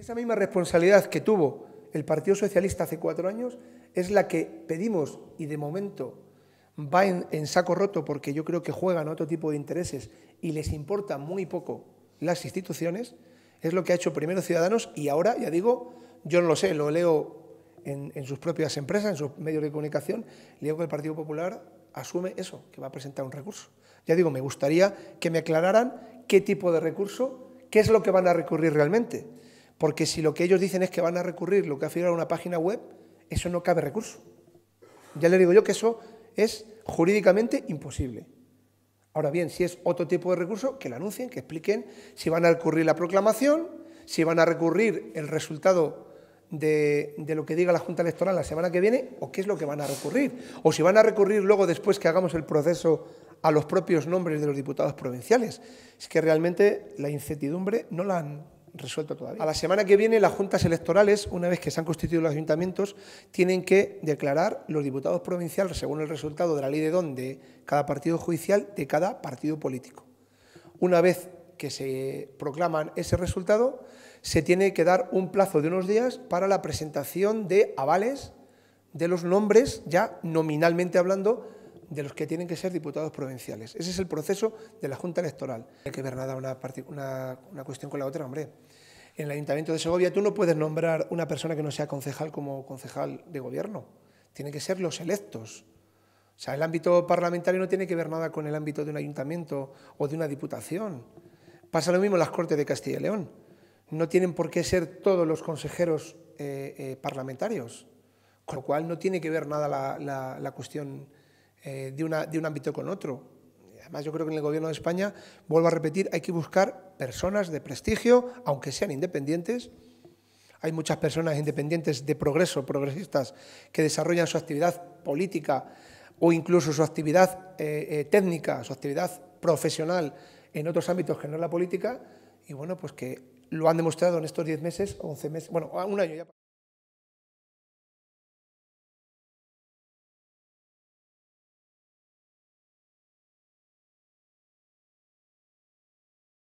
Esa misma responsabilidad que tuvo el Partido Socialista hace cuatro años es la que pedimos y de momento va en, saco roto porque yo creo que juegan otro tipo de intereses y les importa muy poco las instituciones, es lo que ha hecho primero Ciudadanos y ahora, ya digo, yo no lo sé, lo leo en, en sus propias empresas, en sus medios de comunicación, leo que el Partido Popular asume eso, que va a presentar un recurso. Ya digo, me gustaría que me aclararan qué tipo de recurso, qué es lo que van a recurrir realmente porque si lo que ellos dicen es que van a recurrir lo que ha figurado en una página web, eso no cabe recurso. Ya le digo yo que eso es jurídicamente imposible. Ahora bien, si es otro tipo de recurso, que lo anuncien, que expliquen si van a recurrir la proclamación, si van a recurrir el resultado de, de, lo que diga la Junta Electoral la semana que viene o qué es lo que van a recurrir. O si van a recurrir luego, después que hagamos el proceso, a los propios nombres de los diputados provinciales. Es que realmente la incertidumbre no la han, resuelto todavía. A la semana que viene las juntas electorales, una vez que se han constituido los ayuntamientos, tienen que declarar los diputados provinciales, según el resultado de la ley de don de cada partido judicial, de cada partido político. Una vez que se proclaman ese resultado, se tiene que dar un plazo de unos días para la presentación de avales de los nombres, ya nominalmente hablando, de los que tienen que ser diputados provinciales. Ese es el proceso de la Junta Electoral. No hay que ver nada una, una, cuestión con la otra, hombre. En el Ayuntamiento de Segovia tú no puedes nombrar una persona que no sea concejal como concejal de gobierno. Tienen que ser los electos. O sea, el ámbito parlamentario no tiene que ver nada con el ámbito de un ayuntamiento o de una diputación. Pasa lo mismo en las Cortes de Castilla y León. No tienen por qué ser todos los consejeros eh, eh, parlamentarios, con lo cual no tiene que ver nada la, la, la cuestión eh, de, un ámbito con otro. Además, yo creo que en el Gobierno de España, vuelvo a repetir, hay que buscar personas de prestigio, aunque sean independientes. Hay muchas personas independientes de progreso, progresistas, que desarrollan su actividad política o incluso su actividad eh, eh, técnica, su actividad profesional en otros ámbitos que no es la política, y bueno, pues que lo han demostrado en estos 10 meses, 11 meses, bueno, un año ya.